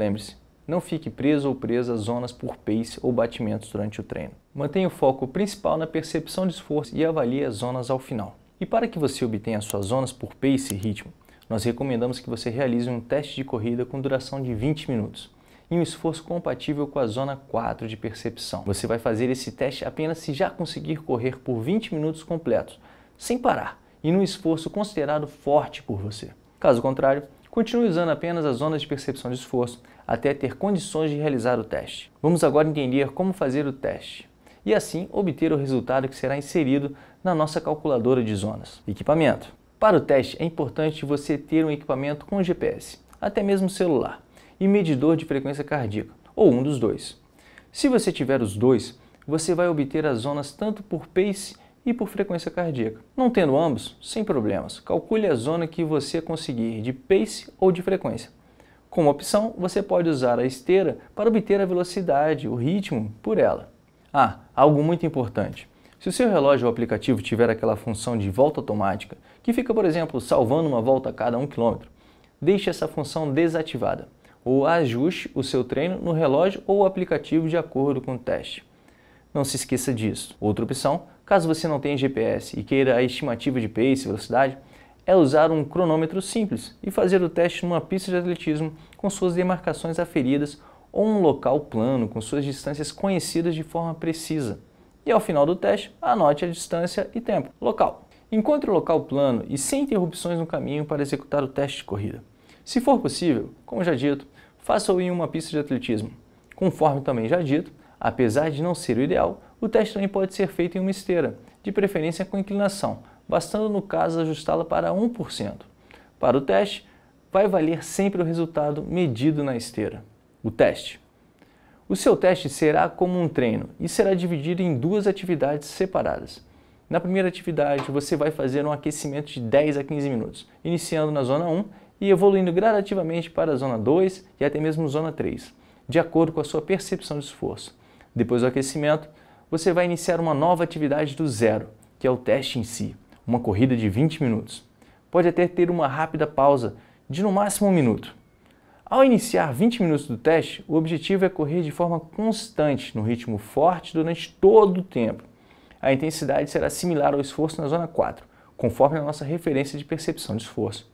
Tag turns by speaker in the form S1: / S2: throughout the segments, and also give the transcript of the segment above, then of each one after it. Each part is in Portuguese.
S1: Lembre-se, não fique preso ou presa a zonas por pace ou batimentos durante o treino. Mantenha o foco principal na percepção de esforço e avalie as zonas ao final. E para que você obtenha suas zonas por pace e ritmo, nós recomendamos que você realize um teste de corrida com duração de 20 minutos e um esforço compatível com a zona 4 de percepção. Você vai fazer esse teste apenas se já conseguir correr por 20 minutos completos, sem parar, e num esforço considerado forte por você. Caso contrário, Continue usando apenas as zonas de percepção de esforço até ter condições de realizar o teste. Vamos agora entender como fazer o teste e assim obter o resultado que será inserido na nossa calculadora de zonas. Equipamento. Para o teste é importante você ter um equipamento com GPS, até mesmo celular, e medidor de frequência cardíaca, ou um dos dois. Se você tiver os dois, você vai obter as zonas tanto por pace e por frequência cardíaca. Não tendo ambos, sem problemas. Calcule a zona que você conseguir de pace ou de frequência. Como opção, você pode usar a esteira para obter a velocidade, o ritmo, por ela. Ah, algo muito importante. Se o seu relógio ou aplicativo tiver aquela função de volta automática, que fica, por exemplo, salvando uma volta a cada 1 km, deixe essa função desativada ou ajuste o seu treino no relógio ou aplicativo de acordo com o teste. Não se esqueça disso. Outra opção Caso você não tenha GPS e queira a estimativa de pace, e velocidade, é usar um cronômetro simples e fazer o teste numa pista de atletismo com suas demarcações aferidas ou um local plano com suas distâncias conhecidas de forma precisa. E ao final do teste, anote a distância e tempo. Local. Encontre o local plano e sem interrupções no caminho para executar o teste de corrida. Se for possível, como já dito, faça-o em uma pista de atletismo. Conforme também já dito, Apesar de não ser o ideal, o teste também pode ser feito em uma esteira, de preferência com inclinação, bastando no caso ajustá-la para 1%. Para o teste, vai valer sempre o resultado medido na esteira. O teste. O seu teste será como um treino e será dividido em duas atividades separadas. Na primeira atividade, você vai fazer um aquecimento de 10 a 15 minutos, iniciando na zona 1 e evoluindo gradativamente para a zona 2 e até mesmo zona 3, de acordo com a sua percepção de esforço. Depois do aquecimento, você vai iniciar uma nova atividade do zero, que é o teste em si, uma corrida de 20 minutos. Pode até ter uma rápida pausa de no máximo um minuto. Ao iniciar 20 minutos do teste, o objetivo é correr de forma constante, no ritmo forte, durante todo o tempo. A intensidade será similar ao esforço na zona 4, conforme a nossa referência de percepção de esforço.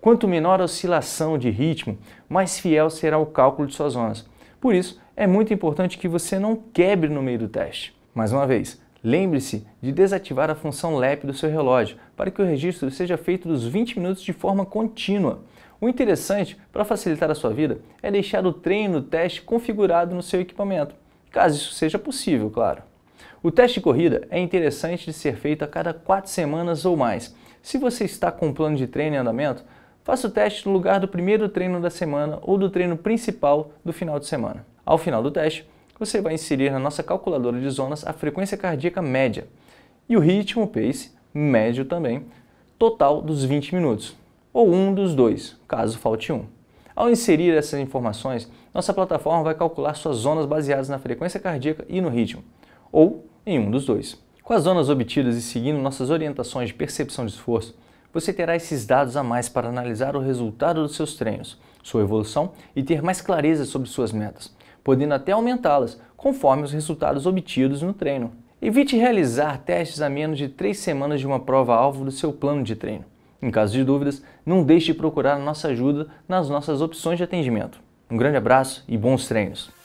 S1: Quanto menor a oscilação de ritmo, mais fiel será o cálculo de suas zonas, por isso, é muito importante que você não quebre no meio do teste. Mais uma vez, lembre-se de desativar a função lap do seu relógio para que o registro seja feito dos 20 minutos de forma contínua. O interessante, para facilitar a sua vida, é deixar o treino teste configurado no seu equipamento, caso isso seja possível, claro. O teste de corrida é interessante de ser feito a cada 4 semanas ou mais. Se você está com um plano de treino em andamento, Faça o teste no lugar do primeiro treino da semana ou do treino principal do final de semana. Ao final do teste, você vai inserir na nossa calculadora de zonas a frequência cardíaca média e o ritmo, pace, médio também, total dos 20 minutos, ou um dos dois, caso falte um. Ao inserir essas informações, nossa plataforma vai calcular suas zonas baseadas na frequência cardíaca e no ritmo, ou em um dos dois. Com as zonas obtidas e seguindo nossas orientações de percepção de esforço, você terá esses dados a mais para analisar o resultado dos seus treinos, sua evolução e ter mais clareza sobre suas metas, podendo até aumentá-las conforme os resultados obtidos no treino. Evite realizar testes a menos de três semanas de uma prova-alvo do seu plano de treino. Em caso de dúvidas, não deixe de procurar a nossa ajuda nas nossas opções de atendimento. Um grande abraço e bons treinos!